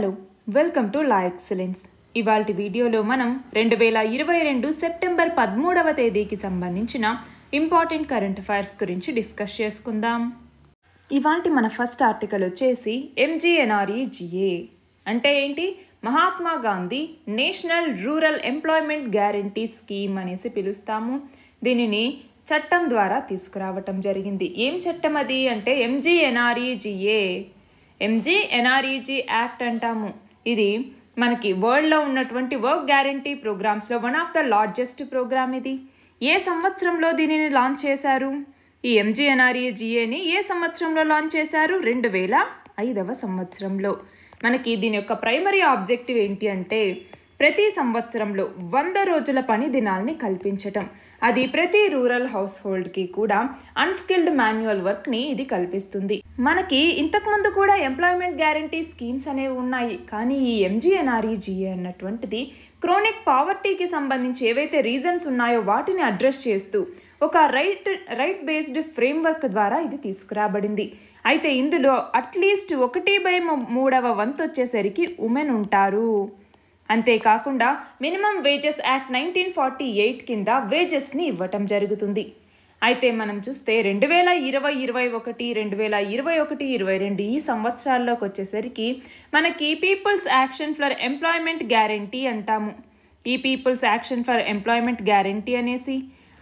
Hello welcome to law excellence ఇవాళ వీడియోలో మనం రెండు వేల ఇరవై రెండు సెప్టెంబర్ పదమూడవ తేదీకి సంబంధించిన ఇంపార్టెంట్ కరెంట్ అఫైర్స్ గురించి డిస్కస్ చేసుకుందాం ఇవాళ మన ఫస్ట్ ఆర్టికల్ వచ్చేసి ఎంజీఎన్ఆర్ఈజిఏ e అంటే ఏంటి Mahatma Gandhi national rural employment guarantee scheme అనేసి పిలుస్తాము దీనిని చట్టం ద్వారా తీసుకురావటం జరిగింది ఏం చట్టం అది అంటే ఎంజీఎన్ఆర్ఈజిఏ ఎంజీ ఎన్ఆర్ఈజీ యాక్ట్ అంటాము ఇది మనకి వరల్డ్లో ఉన్నటువంటి వర్క్ గ్యారంటీ ప్రోగ్రామ్స్లో one of the largest program ఇది ఏ సంవత్సరంలో దీనిని లాంచ్ చేశారు ఈ ఎంజీఎన్ఆర్ఈజీఏని e ఏ సంవత్సరంలో లాంచ్ చేశారు రెండు వేల ఐదవ సంవత్సరంలో మనకి దీని యొక్క ప్రైమరీ ఆబ్జెక్టివ్ ఏంటి అంటే ప్రతి సంవత్సరంలో వంద రోజుల పని దినాల్ని కల్పించటం అది ప్రతి రూరల్ హౌస్ హోల్డ్కి కూడా అన్స్కిల్డ్ మాన్యువల్ వర్క్ని ఇది కల్పిస్తుంది మనకి ఇంతకుముందు కూడా ఎంప్లాయ్మెంట్ గ్యారంటీ స్కీమ్స్ అనేవి ఉన్నాయి కానీ ఈ ఎంజీఎన్ఆర్ఈజీఏ అన్నటువంటిది క్రోనిక్ పావర్టీకి సంబంధించి ఏవైతే రీజన్స్ ఉన్నాయో వాటిని అడ్రస్ చేస్తూ ఒక రైట్ రైట్ బేస్డ్ ఫ్రేమ్వర్క్ ద్వారా ఇది తీసుకురాబడింది అయితే ఇందులో అట్లీస్ట్ ఒకటి బై మూడవ వంతు వచ్చేసరికి ఉమెన్ ఉంటారు అంతేకాకుండా minimum wages act nineteen forty eight కింద వేజెస్ని ఇవ్వటం జరుగుతుంది అయితే మనం చూస్తే రెండు వేల ఇరవై ఇరవై ఒకటి రెండు వేల ఇరవై ఒకటి ఇరవై రెండు ఈ సంవత్సరాల్లోకి వచ్చేసరికి మనకి peoples action for employment guarantee అంటాము ఈ peoples action for employment guarantee అనేసి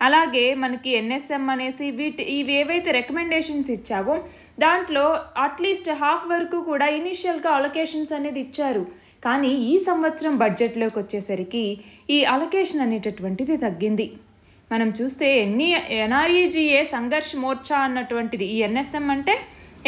అలాగే మనకి ఎన్ఎస్ఎం అనేసి వీటి ఇవి ఏవైతే రికమెండేషన్స్ ఇచ్చావో దాంట్లో అట్లీస్ట్ హాఫ్ వరకు కూడా ఇనీషియల్గా అలొకేషన్స్ అనేది ఇచ్చారు కానీ ఈ సంవత్సరం బడ్జెట్లోకి వచ్చేసరికి ఈ అలొకేషన్ అనేటటువంటిది తగ్గింది మనం చూస్తే ఎన్ని ఎన్ఆర్ఈజీఏ సంఘర్ష్ మోర్చా అన్నటువంటిది ఈ ఎన్ఎస్ఎం అంటే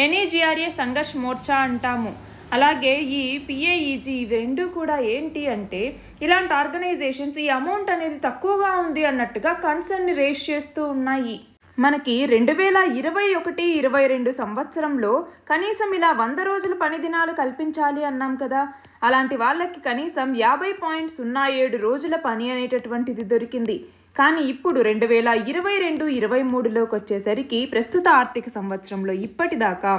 ఎన్ఈజీఆర్ఏ సంఘర్ష్ మోర్చా అంటాము అలాగే ఈ పిఏఈజీ ఇవి రెండు కూడా ఏంటి అంటే ఇలాంటి ఆర్గనైజేషన్స్ ఈ అమౌంట్ అనేది తక్కువగా ఉంది అన్నట్టుగా కన్సర్న్ రేస్ చేస్తూ ఉన్నాయి మనకి రెండు వేల ఇరవై ఒకటి ఇరవై రెండు సంవత్సరంలో కనీసం ఇలా వంద రోజులు పని దినాలు కల్పించాలి అన్నాం కదా అలాంటి వాళ్ళకి కనీసం యాభై పాయింట్ సున్నా ఏడు రోజుల పని అనేటటువంటిది దొరికింది కానీ ఇప్పుడు రెండు వేల ఇరవై రెండు ఇరవై మూడులోకి వచ్చేసరికి ప్రస్తుత ఆర్థిక సంవత్సరంలో ఇప్పటిదాకా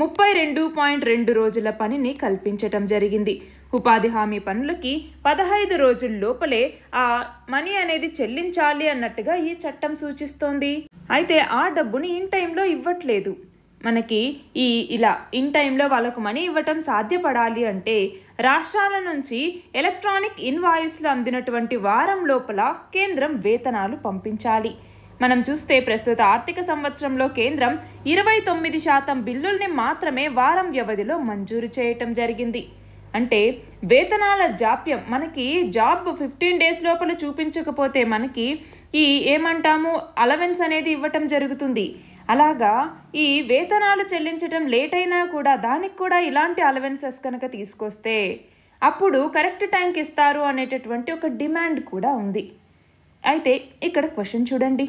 ముప్పై రెండు పాయింట్ రెండు రోజుల పనిని కల్పించటం జరిగింది ఉపాధి హామీ పనులకి పదహైదు రోజుల లోపలే ఆ మనీ అనేది చెల్లించాలి అన్నట్టుగా ఈ చట్టం సూచిస్తోంది అయితే ఆ డబ్బుని ఇన్ టైంలో ఇవ్వట్లేదు మనకి ఈ ఇలా ఇన్ టైంలో వాళ్ళకు మనీ ఇవ్వటం సాధ్యపడాలి అంటే రాష్ట్రాల నుంచి ఎలక్ట్రానిక్ ఇన్వాయిస్లు అందినటువంటి వారం లోపల కేంద్రం వేతనాలు పంపించాలి మనం చూస్తే ప్రస్తుత ఆర్థిక సంవత్సరంలో కేంద్రం ఇరవై తొమ్మిది శాతం బిల్లుల్ని మాత్రమే వారం వ్యవధిలో మంజూరు చేయటం జరిగింది అంటే వేతనాల జాప్యం మనకి జాబ్ ఫిఫ్టీన్ డేస్ లోపల చూపించకపోతే మనకి ఈ ఏమంటాము అలవెన్స్ అనేది ఇవ్వటం జరుగుతుంది అలాగా ఈ వేతనాలు చెల్లించడం లేట్ అయినా కూడా దానికి కూడా ఇలాంటి అలవెన్సెస్ కనుక తీసుకొస్తే అప్పుడు కరెక్ట్ టైంకి ఇస్తారు అనేటటువంటి ఒక డిమాండ్ కూడా ఉంది అయితే ఇక్కడ క్వశ్చన్ చూడండి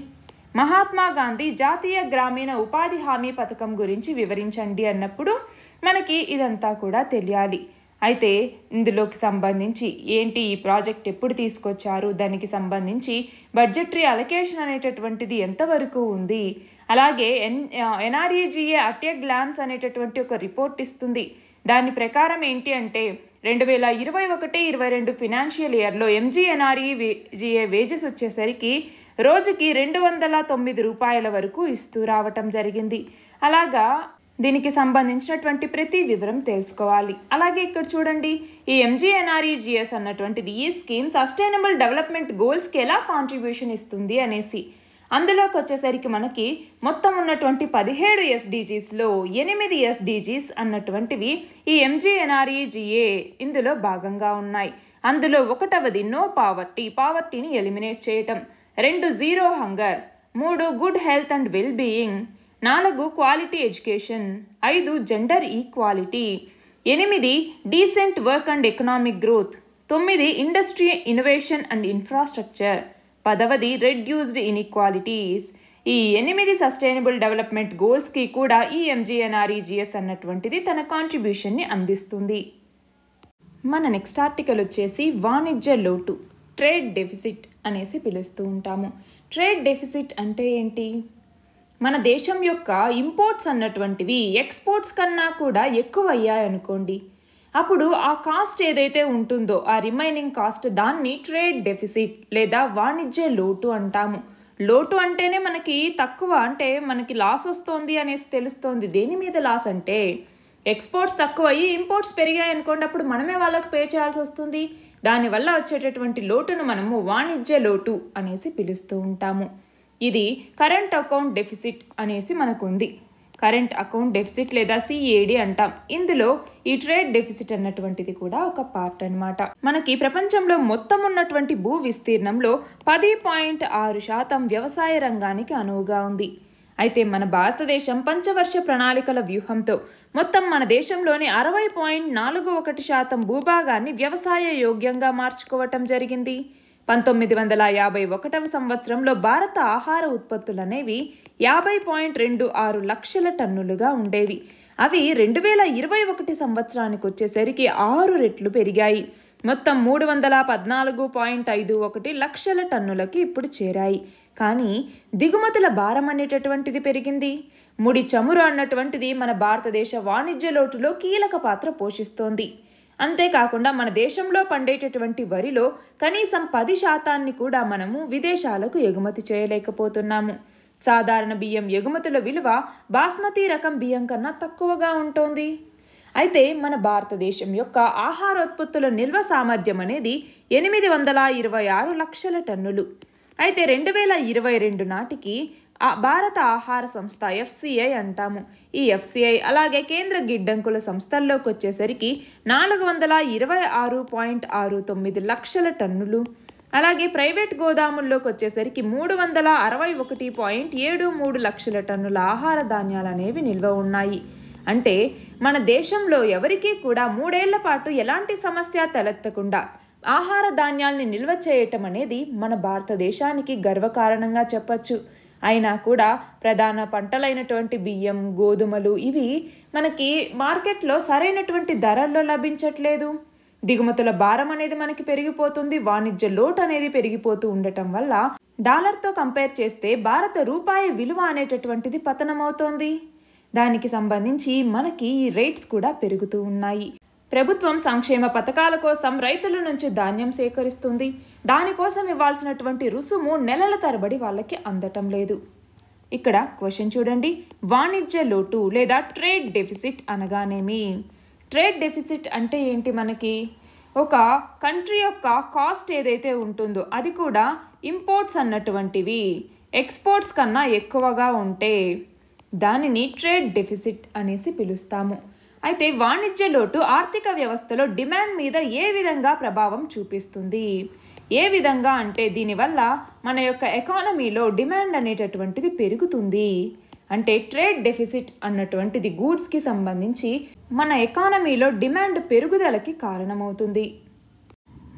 మహాత్మా గాంధీ జాతీయ గ్రామీణ ఉపాధి హామీ పథకం గురించి వివరించండి అన్నప్పుడు మనకి ఇదంతా కూడా తెలియాలి అయితే ఇందులోకి సంబంధించి ఏంటి ఈ ప్రాజెక్ట్ ఎప్పుడు తీసుకొచ్చారు దానికి సంబంధించి బడ్జెటరీ అలొకేషన్ అనేటటువంటిది ఎంతవరకు ఉంది అలాగే ఎన్ ఎన్ఆర్ఈజీఏ అట్య గ్లాన్స్ అనేటటువంటి ఒక రిపోర్ట్ ఇస్తుంది దాని ప్రకారం ఏంటి అంటే రెండు వేల ఇరవై ఒకటి ఇరవై రెండు ఫినాన్షియల్ ఇయర్లో వేజీఏ వేజెస్ వచ్చేసరికి రోజుకి రెండు వందల తొమ్మిది రూపాయల వరకు ఇస్తూ రావటం జరిగింది అలాగా దీనికి సంబంధించినటువంటి ప్రతి వివరం తెలుసుకోవాలి అలాగే ఇక్కడ చూడండి ఈ ఎంజీఎన్ఆర్ఈజీఎస్ e అన్నటువంటిది ఈ స్కీమ్ సస్టైనబుల్ డెవలప్మెంట్ గోల్స్కి ఎలా కాంట్రిబ్యూషన్ ఇస్తుంది అనేసి అందులోకి వచ్చేసరికి మనకి మొత్తం ఉన్నటువంటి పదిహేడు ఎస్డీజీస్లో ఎనిమిది ఎస్డీజీస్ అన్నటువంటివి ఈ ఎంజీఎన్ఆర్ఈజిఏ e ఇందులో భాగంగా ఉన్నాయి అందులో ఒకటవది నో పావర్టీ పావర్టీని ఎలిమినేట్ చేయటం రెండు జీరో హంగర్ మూడు good health and well being నాలుగు క్వాలిటీ ఎడ్యుకేషన్ ఐదు జెండర్ ఈక్వాలిటీ ఎనిమిది decent work and economic growth తొమ్మిది ఇండస్ట్రీ ఇన్నోవేషన్ అండ్ ఇన్ఫ్రాస్ట్రక్చర్ పదవది రెడ్యూస్డ్ ఇన్ఈక్వాలిటీస్ ఈ ఎనిమిది సస్టైనబుల్ డెవలప్మెంట్ గోల్స్కి కూడా ఈ e ఎంజీఎన్ఆర్ఈజిఎస్ e అన్నటువంటిది తన కాంట్రిబ్యూషన్ని అందిస్తుంది మన నెక్స్ట్ ఆర్టికల్ వచ్చేసి వాణిజ్య లోటు ట్రేడ్ డెఫిసిట్ అనేసి పిలుస్తూ ఉంటాము ట్రేడ్ డెఫిసిట్ అంటే ఏంటి మన దేశం యొక్క ఇంపోర్ట్స్ అన్నటువంటివి ఎక్స్పోర్ట్స్ కన్నా కూడా ఎక్కువ అయ్యాయనుకోండి అప్పుడు ఆ కాస్ట్ ఏదైతే ఉంటుందో ఆ రిమైనింగ్ కాస్ట్ దాన్ని ట్రేడ్ డెఫిసిట్ లేదా వాణిజ్య లోటు అంటాము లోటు అంటేనే మనకి తక్కువ అంటే మనకి లాస్ వస్తోంది అనేసి తెలుస్తోంది దేని మీద లాస్ అంటే ఎక్స్పోర్ట్స్ తక్కువ అయ్యి ఇంపోర్ట్స్ పెరిగాయి అనుకోండి అప్పుడు మనమే వాళ్ళకు పే చేయాల్సి వస్తుంది దానివల్ల వచ్చేటటువంటి లోటును మనము వాణిజ్య లోటు అనేసి పిలుస్తూ ఉంటాము ఇది కరెంట్ అకౌంట్ డెఫిసిట్ అనేసి మనకు ఉంది కరెంట్ అకౌంట్ డెఫిసిట్ లేదా సిఏడి అంటాం ఇందులో ఈ ట్రేడ్ డెఫిసిట్ అన్నటువంటిది కూడా ఒక పార్ట్ అనమాట మనకి ప్రపంచంలో మొత్తం ఉన్నటువంటి భూ విస్తీర్ణంలో పది పాయింట్ ఆరు శాతం వ్యవసాయ రంగానికి అనువుగా ఉంది అయితే మన భారతదేశం పంచవర్ష ప్రణాళికల వ్యూహంతో మొత్తం మన దేశంలోని అరవై పాయింట్ నాలుగు ఒకటి శాతం భూభాగాన్ని వ్యవసాయ యోగ్యంగా మార్చుకోవటం జరిగింది పంతొమ్మిది వందల యాభై ఒకటవ సంవత్సరంలో భారత ఆహార ఉత్పత్తులు అనేవి యాభై పాయింట్ రెండు ఆరు లక్షల టన్నులుగా ఉండేవి అవి రెండు వేల ఇరవై ఒకటి సంవత్సరానికి వచ్చేసరికి ఆరు రెట్లు పెరిగాయి మొత్తం మూడు వందల పద్నాలుగు పాయింట్ ఐదు ఒకటి లక్షల టన్నులకి ఇప్పుడు చేరాయి కానీ దిగుమతుల భారం అనేటటువంటిది పెరిగింది ముడి చమురు అన్నటువంటిది మన భారతదేశ వాణిజ్య లోటులో కీలక పాత్ర పోషిస్తోంది అంతేకాకుండా మన దేశంలో పండేటటువంటి వరిలో కనీసం పది శాతాన్ని కూడా మనము విదేశాలకు ఎగుమతి చేయలేకపోతున్నాము సాధారణ బియ్యం ఎగుమతుల విలువ బాస్మతి రకం బియ్యం కన్నా తక్కువగా ఉంటుంది అయితే మన భారతదేశం యొక్క ఆహారోత్పత్తుల నిల్వ సామర్థ్యం అనేది ఎనిమిది వందల ఇరవై ఆరు లక్షల టన్నులు అయితే రెండు వేల ఇరవై రెండు నాటికి భారత ఆహార సంస్థ ఎఫ్సిఐ అంటాము ఈ ఎఫ్సిఐ అలాగే కేంద్ర గిడ్డంకుల సంస్థల్లోకి వచ్చేసరికి నాలుగు వందల ఇరవై ఆరు పాయింట్ ఆరు తొమ్మిది లక్షల టన్నులు అలాగే ప్రైవేట్ గోదాముల్లోకి వచ్చేసరికి మూడు వందల అరవై ఒకటి పాయింట్ ఏడు మూడు లక్షల టన్నుల ఆహార ధాన్యాలు అనేవి నిల్వ ఉన్నాయి అంటే మన దేశంలో ఎవరికీ కూడా మూడేళ్ల పాటు ఎలాంటి సమస్య తలెత్తకుండా ఆహార ధాన్యాల్ని నిల్వ చేయటం అనేది మన భారతదేశానికి గర్వకారణంగా చెప్పచ్చు అయినా కూడా ప్రధాన పంటలైనటువంటి బియ్యం గోధుమలు ఇవి మనకి మార్కెట్లో సరైనటువంటి ధరల్లో లభించట్లేదు దిగుమతుల భారం అనేది మనకి పెరిగిపోతుంది వాణిజ్య లోటు అనేది పెరిగిపోతూ ఉండటం వల్ల డాలర్తో కంపేర్ చేస్తే భారత రూపాయి విలువ అనేటటువంటిది పతనమవుతోంది దానికి సంబంధించి మనకి ఈ రేట్స్ కూడా పెరుగుతూ ఉన్నాయి ప్రభుత్వం సంక్షేమ పథకాల కోసం రైతుల నుంచి ధాన్యం సేకరిస్తుంది దానికోసం ఇవ్వాల్సినటువంటి రుసుము నెలల తరబడి వాళ్ళకి అందటం లేదు ఇక్కడ క్వశ్చన్ చూడండి వాణిజ్య లోటు లేదా ట్రేడ్ డెఫిసిట్ అనగానేమి ట్రేడ్ డెఫిసిట్ అంటే ఏంటి మనకి ఒక కంట్రీ యొక్క కాస్ట్ ఏదైతే ఉంటుందో అది కూడా ఇంపోర్ట్స్ అన్నటువంటివి ఎక్స్పోర్ట్స్ కన్నా ఎక్కువగా ఉంటే దానిని ట్రేడ్ డెఫిసిట్ అనేసి పిలుస్తాము అయితే వాణిజ్య లోటు ఆర్థిక వ్యవస్థలో డిమాండ్ మీద ఏ విధంగా ప్రభావం చూపిస్తుంది ఏ విధంగా అంటే దీనివల్ల మన యొక్క ఎకానమీలో డిమాండ్ అనేటటువంటిది పెరుగుతుంది అంటే ట్రేడ్ డెఫిసిట్ అన్నటువంటిది గూడ్స్కి సంబంధించి మన ఎకానమీలో డిమాండ్ పెరుగుదలకి కారణమవుతుంది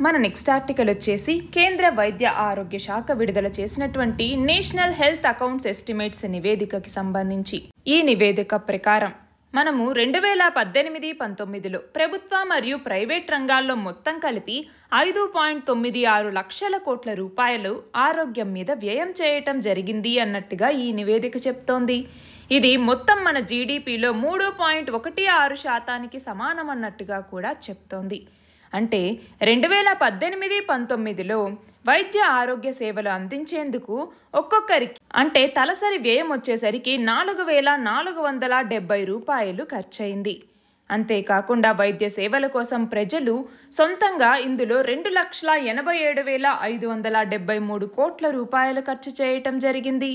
మన నెక్స్ట్ ఆర్టికల్ వచ్చేసి కేంద్ర వైద్య ఆరోగ్య శాఖ విడుదల చేసినటువంటి నేషనల్ హెల్త్ అకౌంట్స్ ఎస్టిమేట్స్ నివేదికకి సంబంధించి ఈ నివేదిక ప్రకారం మనము రెండు వేల పద్దెనిమిది పంతొమ్మిదిలో ప్రభుత్వ మరియు ప్రైవేట్ రంగాల్లో మొత్తం కలిపి ఐదు పాయింట్ తొమ్మిది ఆరు లక్షల కోట్ల రూపాయలు ఆరోగ్యం మీద వ్యయం చేయటం జరిగింది అన్నట్టుగా ఈ నివేదిక చెప్తోంది ఇది మొత్తం మన జీడిపిలో మూడు పాయింట్ ఒకటి ఆరు శాతానికి సమానమన్నట్టుగా కూడా చెప్తోంది అంటే రెండు వేల పద్దెనిమిది పంతొమ్మిదిలో వైద్య ఆరోగ్య సేవలు అందించేందుకు ఒక్కొక్కరికి అంటే తలసరి వ్యయం వచ్చేసరికి నాలుగు వేల నాలుగు వందల డెబ్బై రూపాయలు ఖర్చయింది అంతేకాకుండా వైద్య సేవల కోసం ప్రజలు సొంతంగా ఇందులో రెండు లక్షల ఎనభై ఏడు వేల ఐదు వందల డెబ్బై మూడు కోట్ల రూపాయలు ఖర్చు చేయటం జరిగింది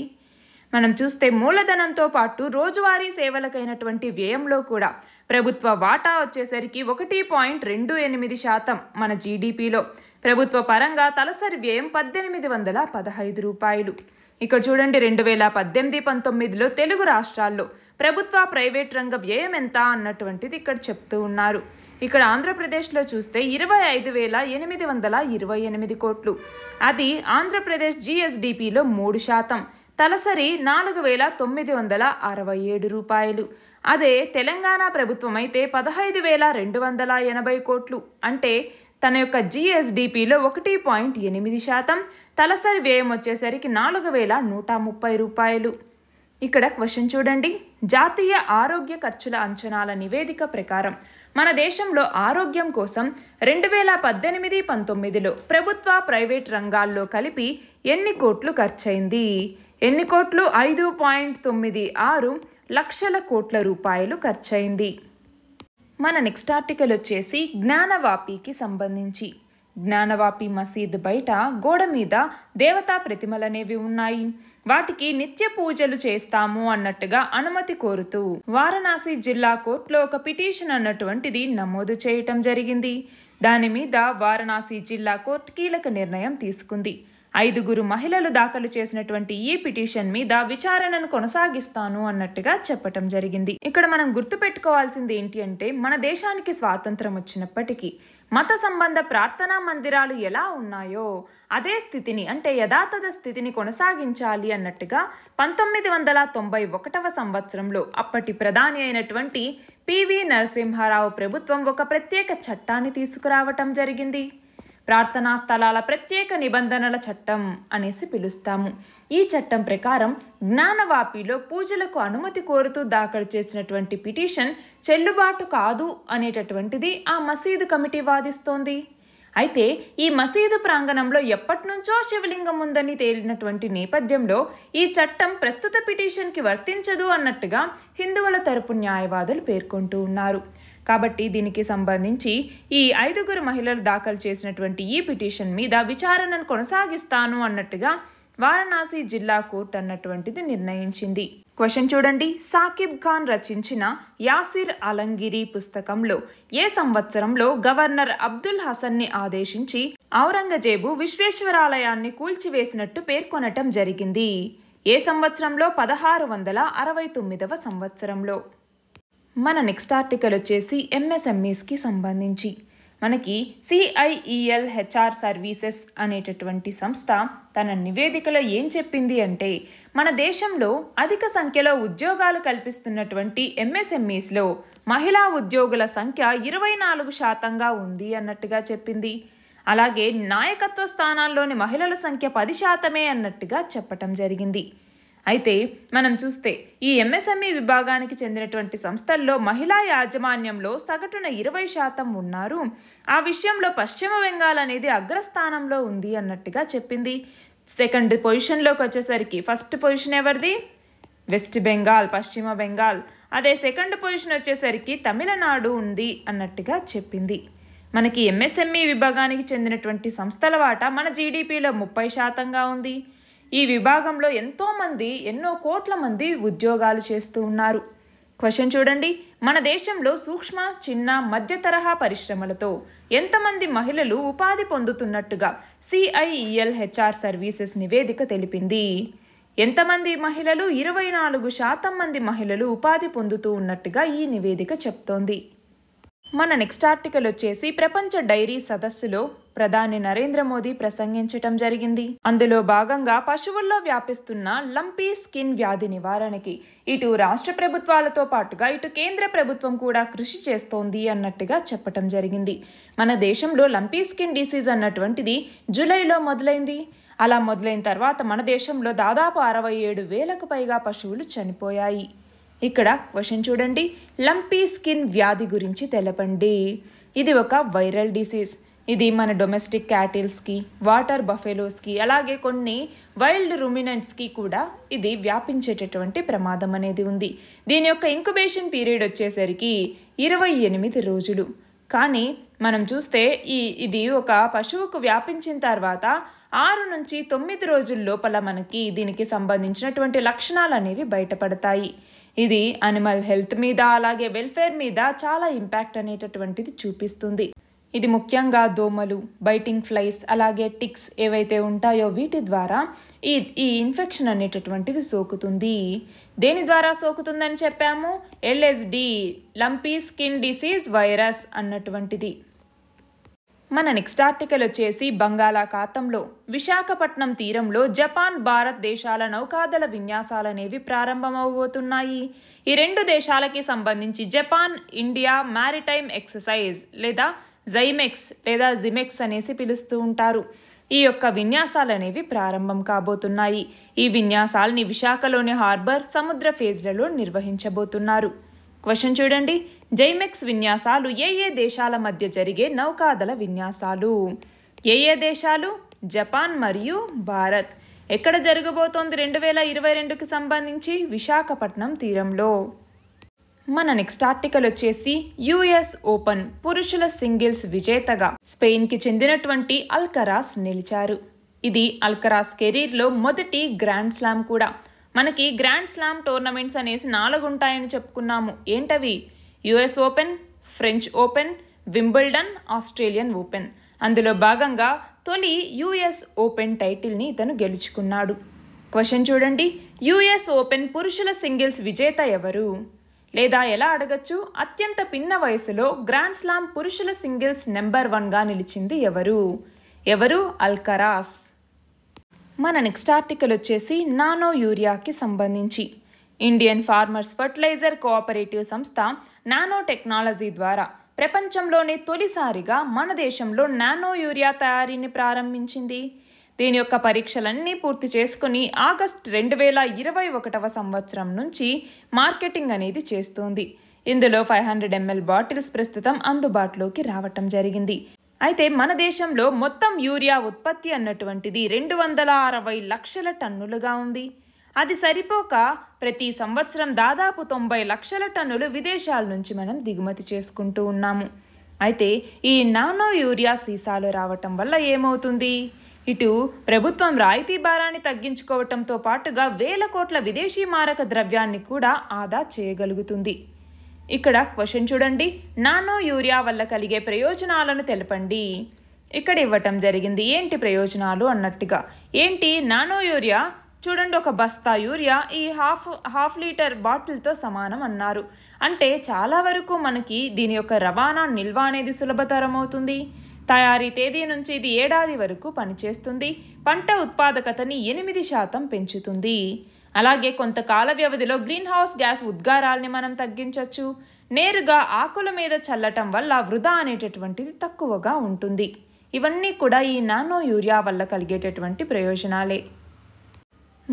మనం చూస్తే మూలధనంతో పాటు రోజువారీ సేవలకైనటువంటి వ్యయంలో కూడా ప్రభుత్వ వాటా వచ్చేసరికి ఒకటి పాయింట్ రెండు ఎనిమిది శాతం మన జీడిపిలో ప్రభుత్వ పరంగా తలసరి వ్యయం పద్దెనిమిది వందల పదహైదు రూపాయలు ఇక్కడ చూడండి రెండు వేల పద్దెనిమిది పంతొమ్మిదిలో తెలుగు రాష్ట్రాల్లో ప్రభుత్వ ప్రైవేట్ రంగ వ్యయం ఎంత అన్నటువంటిది ఇక్కడ చెప్తూ ఉన్నారు ఇక్కడ ఆంధ్రప్రదేశ్లో చూస్తే ఇరవై ఐదు వేల ఎనిమిది వందల ఇరవై ఎనిమిది కోట్లు అది ఆంధ్రప్రదేశ్ జిఎస్డిపిలో మూడు శాతం తలసరి నాలుగు వేల తొమ్మిది వందల అరవై ఏడు రూపాయలు అదే తెలంగాణ ప్రభుత్వం అయితే పదహైదు వేల రెండు వందల ఎనభై కోట్లు అంటే తన యొక్క జిఎస్డిపిలో ఒకటి పాయింట్ ఎనిమిది శాతం తలసరి వ్యయం వచ్చేసరికి నాలుగు వేల నూట ముప్పై రూపాయలు ఇక్కడ క్వశ్చన్ చూడండి జాతీయ ఆరోగ్య ఖర్చుల అంచనాల నివేదిక ప్రకారం మన దేశంలో ఆరోగ్యం కోసం రెండు వేల పద్దెనిమిది పంతొమ్మిదిలో ప్రభుత్వ ప్రైవేట్ రంగాల్లో కలిపి ఎన్ని కోట్లు ఖర్చయింది ఎన్ని కోట్లు ఐదు పాయింట్ తొమ్మిది ఆరు లక్షల కోట్ల రూపాయలు ఖర్చయింది మన నెక్స్ట్ ఆర్టికల్ వచ్చేసి జ్ఞానవాపికి సంబంధించి జ్ఞానవాపి మసీద్ బయట గోడ మీద దేవతా ప్రతిమలనేవి ఉన్నాయి వాటికి నిత్య పూజలు చేస్తాము అన్నట్టుగా అనుమతి కోరుతూ వారణాసి జిల్లా కోర్టులో ఒక పిటిషన్ అన్నటువంటిది నమోదు చేయటం జరిగింది దాని మీద వారణాసి జిల్లా కోర్టు కీలక నిర్ణయం తీసుకుంది ఐదుగురు మహిళలు దాఖలు చేసినటువంటి ఈ పిటిషన్ మీద విచారణను కొనసాగిస్తాను అన్నట్టుగా చెప్పటం జరిగింది ఇక్కడ మనం గుర్తుపెట్టుకోవాల్సింది ఏంటి అంటే మన దేశానికి స్వాతంత్రం వచ్చినప్పటికీ మత సంబంధ ప్రార్థనా మందిరాలు ఎలా ఉన్నాయో అదే స్థితిని అంటే యథాతథ స్థితిని కొనసాగించాలి అన్నట్టుగా పంతొమ్మిది వందల తొంభై ఒకటవ సంవత్సరంలో అప్పటి ప్రధాని అయినటువంటి పివి నరసింహారావు ప్రభుత్వం ఒక ప్రత్యేక చట్టాన్ని తీసుకురావటం జరిగింది ప్రార్థనా స్థలాల ప్రత్యేక నిబంధనల చట్టం అనేసి పిలుస్తాము ఈ చట్టం ప్రకారం జ్ఞానవాపిలో పూజలకు అనుమతి కోరుతూ దాఖలు చేసినటువంటి పిటిషన్ చెల్లుబాటు కాదు అనేటటువంటిది ఆ మసీదు కమిటీ వాదిస్తోంది అయితే ఈ మసీదు ప్రాంగణంలో ఎప్పటినుంచో శివలింగం ఉందని తేలినటువంటి నేపథ్యంలో ఈ చట్టం ప్రస్తుత పిటిషన్కి వర్తించదు అన్నట్టుగా హిందువుల తరపు న్యాయవాదులు పేర్కొంటూ ఉన్నారు కాబట్టి దీనికి సంబంధించి ఈ ఐదుగురు మహిళలు దాఖలు చేసినటువంటి ఈ పిటిషన్ మీద విచారణను కొనసాగిస్తాను అన్నట్టుగా వారణాసి జిల్లా కోర్టు అన్నటువంటిది నిర్ణయించింది క్వశ్చన్ చూడండి సాకిబ్ ఖాన్ రచించిన యాసిర్ అలంగిరి పుస్తకంలో ఏ సంవత్సరంలో గవర్నర్ అబ్దుల్ హసన్ని ఆదేశించి ఔరంగజేబు విశ్వేశ్వరాలయాన్ని కూల్చివేసినట్టు పేర్కొనటం జరిగింది ఏ సంవత్సరంలో పదహారు వందల అరవై తొమ్మిదవ సంవత్సరంలో మన నెక్స్ట్ ఆర్టికల్ వచ్చేసి ఎంఎస్ఎంఈస్కి సంబంధించి మనకి సిఐఈఎల్ హెచ్ఆర్ సర్వీసెస్ అనేటటువంటి సంస్థ తన నివేదికలో ఏం చెప్పింది అంటే మన దేశంలో అధిక సంఖ్యలో ఉద్యోగాలు కల్పిస్తున్నటువంటి ఎంఎస్ఎంఈస్లో మహిళా ఉద్యోగుల సంఖ్య ఇరవై నాలుగు శాతంగా ఉంది అన్నట్టుగా చెప్పింది అలాగే నాయకత్వ స్థానాల్లోని మహిళల సంఖ్య పది శాతమే అన్నట్టుగా చెప్పటం జరిగింది అయితే మనం చూస్తే ఈ ఎంఎస్ఎంఈ e విభాగానికి చెందినటువంటి సంస్థల్లో మహిళా యాజమాన్యంలో సగటున ఇరవై శాతం ఉన్నారు ఆ విషయంలో పశ్చిమ బెంగాల్ అనేది అగ్రస్థానంలో ఉంది అన్నట్టుగా చెప్పింది సెకండ్ పొజిషన్లోకి వచ్చేసరికి ఫస్ట్ పొజిషన్ ఎవరిది వెస్ట్ బెంగాల్ పశ్చిమ బెంగాల్ అదే సెకండ్ పొజిషన్ వచ్చేసరికి తమిళనాడు ఉంది అన్నట్టుగా చెప్పింది మనకి ఎంఎస్ఎంఈ e విభాగానికి చెందినటువంటి సంస్థల వాటా మన జీడిపిలో ముప్పై శాతంగా ఉంది ఈ విభాగంలో ఎంతోమంది ఎన్నో కోట్ల మంది ఉద్యోగాలు చేస్తూ ఉన్నారు క్వశ్చన్ చూడండి మన దేశంలో సూక్ష్మ చిన్న మధ్య తరహా పరిశ్రమలతో ఎంతమంది మహిళలు ఉపాధి పొందుతున్నట్టుగా సిఐఈఎల్ హెచ్ఆర్ సర్వీసెస్ నివేదిక తెలిపింది ఎంతమంది మహిళలు ఇరవై నాలుగు శాతం మంది మహిళలు ఉపాధి పొందుతూ ఉన్నట్టుగా ఈ నివేదిక చెప్తోంది మన నెక్స్ట్ ఆర్టికల్ వచ్చేసి ప్రపంచ డైరీ సదస్సులో ప్రధాని నరేంద్ర మోదీ ప్రసంగించటం జరిగింది అందులో భాగంగా పశువుల్లో వ్యాపిస్తున్న లంపీ స్కిన్ వ్యాధి నివారణకి ఇటు రాష్ట్ర ప్రభుత్వాలతో పాటుగా ఇటు కేంద్ర ప్రభుత్వం కూడా కృషి చేస్తోంది అన్నట్టుగా చెప్పటం జరిగింది మన దేశంలో లంపీ స్కిన్ డిసీజ్ అన్నటువంటిది జూలైలో మొదలైంది అలా మొదలైన తర్వాత మన దేశంలో దాదాపు అరవై ఏడు వేలకు పైగా పశువులు చనిపోయాయి ఇక్కడ క్వశ్చన్ చూడండి లంపీ స్కిన్ వ్యాధి గురించి తెలపండి ఇది ఒక వైరల్ డిసీజ్ ఇది మన డొమెస్టిక్ క్యాటిల్స్కి వాటర్ బఫెలోస్కి అలాగే కొన్ని వైల్డ్ రుమినెంట్స్కి కూడా ఇది వ్యాపించేటటువంటి ప్రమాదం అనేది ఉంది దీని యొక్క ఇంక్యుబేషన్ పీరియడ్ వచ్చేసరికి ఇరవై ఎనిమిది రోజులు కానీ మనం చూస్తే ఈ ఇది ఒక పశువుకు వ్యాపించిన తర్వాత ఆరు నుంచి తొమ్మిది రోజుల లోపల మనకి దీనికి సంబంధించినటువంటి లక్షణాలు అనేవి బయటపడతాయి ఇది అనిమల్ హెల్త్ మీద అలాగే వెల్ఫేర్ మీద చాలా ఇంపాక్ట్ అనేటటువంటిది చూపిస్తుంది ఇది ముఖ్యంగా దోమలు బైటింగ్ ఫ్లైస్ అలాగే టిక్స్ ఏవైతే ఉంటాయో వీటి ద్వారా ఈ ఈ ఇన్ఫెక్షన్ అనేటటువంటిది సోకుతుంది దేని ద్వారా సోకుతుందని చెప్పాము LSD lumpy skin disease virus అన్నటువంటిది మన నెక్స్ట్ ఆర్టికల్ వచ్చేసి బంగాళాఖాతంలో విశాఖపట్నం తీరంలో జపాన్ భారత్ దేశాల నౌకాదళ విన్యాసాలనేవి ప్రారంభమవబోతున్నాయి ఈ రెండు దేశాలకి సంబంధించి జపాన్ ఇండియా మ్యారిటైమ్ ఎక్సర్సైజ్ లేదా జైమెక్స్ లేదా జిమెక్స్ అనేసి పిలుస్తూ ఉంటారు ఈ యొక్క విన్యాసాలు అనేవి ప్రారంభం కాబోతున్నాయి ఈ విన్యాసాలని విశాఖలోని హార్బర్ సముద్ర ఫేజ్లలో నిర్వహించబోతున్నారు క్వశ్చన్ చూడండి జైమెక్స్ విన్యాసాలు ఏ ఏ దేశాల మధ్య జరిగే నౌకాదల విన్యాసాలు ఏ ఏ దేశాలు జపాన్ మరియు భారత్ ఎక్కడ జరగబోతోంది రెండు వేల ఇరవై రెండుకి సంబంధించి విశాఖపట్నం తీరంలో మన నెక్స్ట్ ఆర్టికల్ వచ్చేసి యుఎస్ ఓపెన్ పురుషుల సింగిల్స్ విజేతగా స్పెయిన్కి చెందినటువంటి అల్కరాస్ నిలిచారు ఇది అల్కరాస్ కెరీర్లో మొదటి గ్రాండ్ స్లామ్ కూడా మనకి గ్రాండ్ స్లామ్ టోర్నమెంట్స్ అనేసి నాలుగు ఉంటాయని చెప్పుకున్నాము ఏంటవి US open French open Wimbledon Australian open అందులో భాగంగా తొలి యుఎస్ ఓపెన్ టైటిల్ని ఇతను గెలుచుకున్నాడు క్వశ్చన్ చూడండి యుఎస్ ఓపెన్ పురుషుల సింగిల్స్ విజేత ఎవరు లేదా ఎలా అడగచ్చు అత్యంత పిన్న వయసులో గ్రాండ్ స్లామ్ పురుషుల సింగిల్స్ నెంబర్ వన్గా నిలిచింది ఎవరు ఎవరు అల్కరాస్ మన నెక్స్ట్ ఆర్టికల్ వచ్చేసి నానో యూరియాకి సంబంధించి ఇండియన్ ఫార్మర్స్ ఫర్టిలైజర్ కోఆపరేటివ్ సంస్థ నానో టెక్నాలజీ ద్వారా ప్రపంచంలోనే తొలిసారిగా మన దేశంలో నానో యూరియా తయారీని ప్రారంభించింది దీని యొక్క పరీక్షలన్నీ పూర్తి చేసుకుని ఆగస్ట్ రెండు వేల ఇరవై ఒకటవ సంవత్సరం నుంచి మార్కెటింగ్ అనేది చేస్తోంది ఇందులో ఫైవ్ హండ్రెడ్ ఎంఎల్ బాటిల్స్ ప్రస్తుతం అందుబాటులోకి రావటం జరిగింది అయితే మన దేశంలో మొత్తం యూరియా ఉత్పత్తి అన్నటువంటిది రెండు వందల అరవై లక్షల టన్నులుగా ఉంది అది సరిపోక ప్రతి సంవత్సరం దాదాపు తొంభై లక్షల టన్నులు విదేశాల నుంచి మనం దిగుమతి చేసుకుంటూ ఉన్నాము అయితే ఈ నానో యూరియా సీసాలు రావటం వల్ల ఏమవుతుంది ఇటు ప్రభుత్వం రాయితీ భారాన్ని తగ్గించుకోవటంతో పాటుగా వేల కోట్ల విదేశీ మారక ద్రవ్యాన్ని కూడా ఆదా చేయగలుగుతుంది ఇక్కడ క్వశ్చన్ చూడండి నానో యూరియా వల్ల కలిగే ప్రయోజనాలను తెలపండి ఇక్కడ ఇవ్వటం జరిగింది ఏంటి ప్రయోజనాలు అన్నట్టుగా ఏంటి నానో యూరియా చూడండి ఒక బస్తా యూరియా ఈ హాఫ్ హాఫ్ లీటర్ బాటిల్తో సమానం అన్నారు అంటే చాలా వరకు మనకి దీని యొక్క రవాణా నిల్వ అనేది సులభతరం అవుతుంది తయారీ తేదీ నుంచి ఇది ఏడాది వరకు పనిచేస్తుంది పంట ఉత్పాదకతని ఎనిమిది శాతం పెంచుతుంది అలాగే కొంతకాల వ్యవధిలో గ్రీన్ హౌస్ గ్యాస్ ఉద్గారాల్ని మనం తగ్గించవచ్చు నేరుగా ఆకుల మీద చల్లటం వల్ల వృధా అనేటటువంటిది తక్కువగా ఉంటుంది ఇవన్నీ కూడా ఈ నానో యూరియా వల్ల కలిగేటటువంటి ప్రయోజనాలే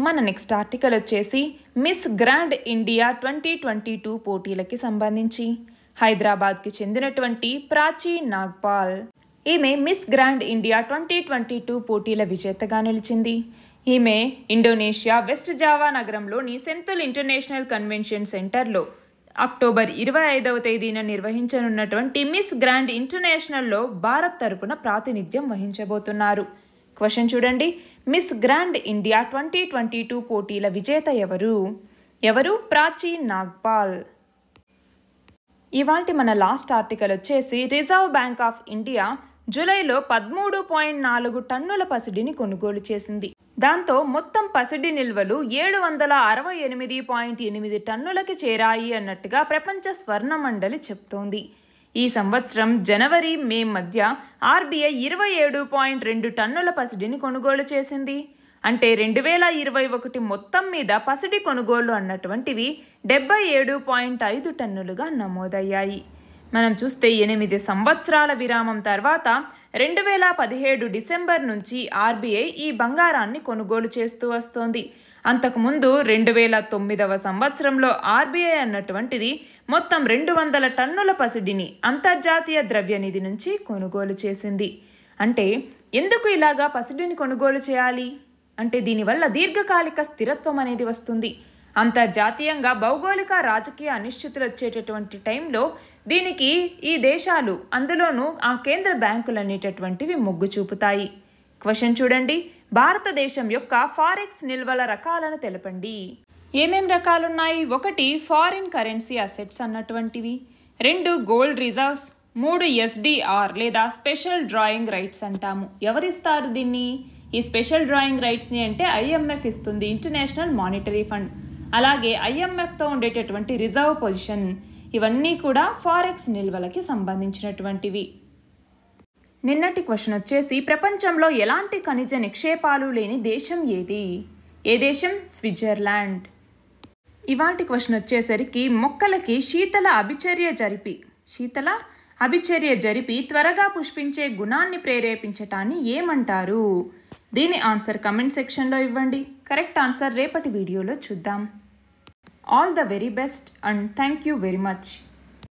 మన నెక్స్ట్ ఆర్టికల్ వచ్చేసి miss grand India twenty twenty two పోటీలకి సంబంధించి హైదరాబాద్కి చెందినటువంటి ప్రాచీ నాగ్పాల్ ఈమె miss grand India twenty twenty two పోటీల విజేతగా నిలిచింది ఈమె ఇండోనేషియా వెస్ట్ జావా నగరంలోని సెంతుల్ ఇంటర్నేషనల్ కన్వెన్షన్ సెంటర్లో అక్టోబర్ ఇరవై ఐదవ తేదీన నిర్వహించనున్నటువంటి మిస్ గ్రాండ్ ఇంటర్నేషనల్లో భారత్ తరపున ప్రాతినిధ్యం వహించబోతున్నారు క్వశ్చన్ చూడండి miss grand India twenty twenty two పోటీల విజేత ఎవరు ఎవరు ప్రాచీ నాగ్పాల్ ఇవాల్టి మన లాస్ట్ ఆర్టికల్ వచ్చేసి రిజర్వ్ బ్యాంక్ ఆఫ్ ఇండియా జూలైలో పదమూడు పాయింట్ నాలుగు టన్నుల పసిడిని కొనుగోలు చేసింది దాంతో మొత్తం పసిడి నిల్వలు ఏడు వందల అరవై ఎనిమిది పాయింట్ ఎనిమిది టన్నులకి చేరాయి అన్నట్టుగా ప్రపంచ స్వర్ణ మండలి చెప్తోంది ఈ సంవత్సరం జనవరి మే మధ్య ఆర్బీఐ ఇరవై ఏడు పాయింట్ రెండు టన్నుల పసిడిని కొనుగోలు చేసింది అంటే రెండు వేల ఇరవై ఒకటి మొత్తం మీద పసిడి కొనుగోలు అన్నటువంటివి డెబ్బై ఏడు పాయింట్ ఐదు టన్నులుగా నమోదయ్యాయి మనం చూస్తే ఎనిమిది సంవత్సరాల విరామం తర్వాత రెండు వేల పదిహేడు డిసెంబర్ నుంచి ఆర్బీఐ ఈ బంగారాన్ని కొనుగోలు చేస్తూ వస్తోంది అంతకుముందు రెండు వేల తొమ్మిదవ సంవత్సరంలో ఆర్బీఐ అన్నటువంటిది మొత్తం రెండు వందల టన్నుల పసిడిని అంతర్జాతీయ ద్రవ్యనిధి నుంచి కొనుగోలు చేసింది అంటే ఎందుకు ఇలాగా పసిడిని కొనుగోలు చేయాలి అంటే దీనివల్ల దీర్ఘకాలిక స్థిరత్వం అనేది వస్తుంది అంతర్జాతీయంగా భౌగోళిక రాజకీయ అనిశ్చితులు వచ్చేటటువంటి టైంలో దీనికి ఈ దేశాలు అందులోనూ ఆ కేంద్ర బ్యాంకులు అనేటటువంటివి మొగ్గు చూపుతాయి క్వశ్చన్ చూడండి భారతదేశం యొక్క ఫారెక్స్ నిల్వల రకాలను తెలపండి ఏమేం రకాలున్నాయి ఒకటి ఫారిన్ కరెన్సీ అసెట్స్ అన్నటువంటివి రెండు గోల్డ్ రిజర్వ్స్ మూడు ఎస్డిఆర్ లేదా స్పెషల్ డ్రాయింగ్ రైట్స్ అంటాము ఎవరిస్తారు దీన్ని ఈ స్పెషల్ డ్రాయింగ్ రైట్స్ని అంటే ఐఎంఎఫ్ ఇస్తుంది ఇంటర్నేషనల్ మానిటరీ ఫండ్ అలాగే ఐఎంఎఫ్తో ఉండేటటువంటి రిజర్వ్ పొజిషన్ ఇవన్నీ కూడా ఫారెక్స్ నిల్వలకి సంబంధించినటువంటివి నిన్నటి క్వశ్చన్ వచ్చేసి ప్రపంచంలో ఎలాంటి ఖనిజ నిక్షేపాలు లేని దేశం ఏది ఏ దేశం స్విట్జర్లాండ్ ఇవాటి క్వశ్చన్ వచ్చేసరికి మొక్కలకి శీతల అభిచర్య జరిపి శీతల అభిచర్య జరిపి త్వరగా పుష్పించే గుణాన్ని ప్రేరేపించటాన్ని ఏమంటారు దీని ఆన్సర్ కమెంట్ సెక్షన్లో ఇవ్వండి కరెక్ట్ ఆన్సర్ రేపటి వీడియోలో చూద్దాం All the very best and thank you very much.